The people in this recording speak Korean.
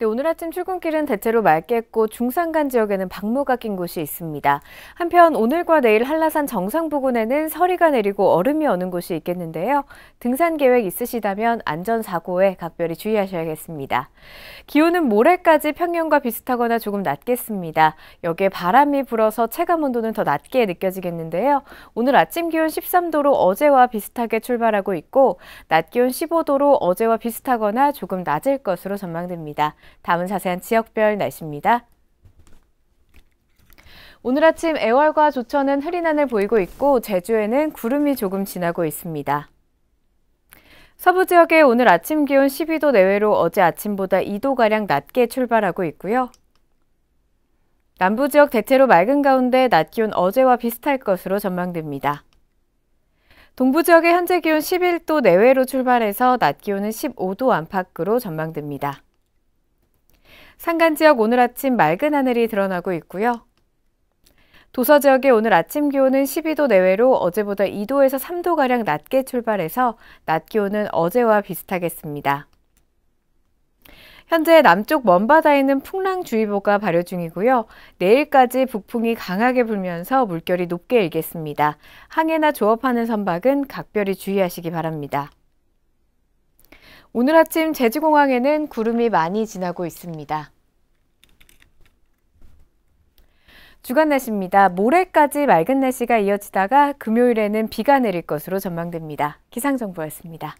네, 오늘 아침 출근길은 대체로 맑겠고 중산간 지역에는 박무가 낀 곳이 있습니다. 한편 오늘과 내일 한라산 정상 부근에는 서리가 내리고 얼음이 어는 곳이 있겠는데요. 등산 계획 있으시다면 안전사고에 각별히 주의하셔야겠습니다. 기온은 모레까지 평년과 비슷하거나 조금 낮겠습니다. 여기에 바람이 불어서 체감온도는 더 낮게 느껴지겠는데요. 오늘 아침 기온 13도로 어제와 비슷하게 출발하고 있고 낮 기온 15도로 어제와 비슷하거나 조금 낮을 것으로 전망됩니다. 다음은 자세한 지역별 날씨입니다. 오늘 아침 애월과 조천은 흐린 하늘 보이고 있고 제주에는 구름이 조금 지나고 있습니다. 서부 지역의 오늘 아침 기온 12도 내외로 어제 아침보다 2도가량 낮게 출발하고 있고요. 남부 지역 대체로 맑은 가운데 낮 기온 어제와 비슷할 것으로 전망됩니다. 동부 지역의 현재 기온 11도 내외로 출발해서 낮 기온은 15도 안팎으로 전망됩니다. 산간 지역 오늘 아침 맑은 하늘이 드러나고 있고요. 도서 지역의 오늘 아침 기온은 12도 내외로 어제보다 2도에서 3도가량 낮게 출발해서 낮 기온은 어제와 비슷하겠습니다. 현재 남쪽 먼바다에는 풍랑주의보가 발효 중이고요. 내일까지 북풍이 강하게 불면서 물결이 높게 일겠습니다. 항해나 조업하는 선박은 각별히 주의하시기 바랍니다. 오늘 아침 제주공항에는 구름이 많이 지나고 있습니다. 주간 날씨입니다. 모레까지 맑은 날씨가 이어지다가 금요일에는 비가 내릴 것으로 전망됩니다. 기상정보였습니다.